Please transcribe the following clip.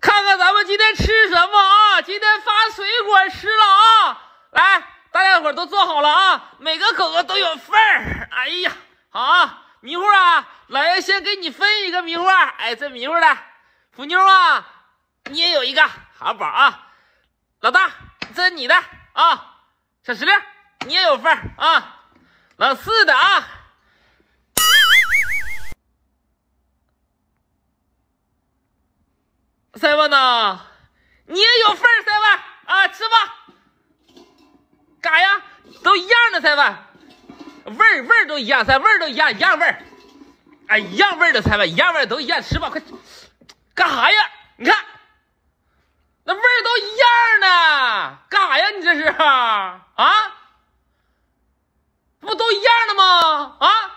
看看咱们今天吃什么啊？今天发水果吃了啊！来，大家伙都坐好了啊！每个狗狗都有份儿。哎呀，好，迷糊啊！爷先给你分一个迷糊。哎，这迷糊的，虎妞啊，你也有一个，好宝啊！老大，这是你的啊，小石榴，你也有份儿啊，老四的啊。塞万呐，你也有份儿三万啊，吃吧。干呀，都一样的塞万，味儿味儿都一样，塞味儿都一样，一样味儿。哎，一样味儿的塞万，一样味儿都一样，吃吧，快。干啥呀？你看，那味儿都一样呢。干啥呀？你这是啊？不都一样的吗？啊？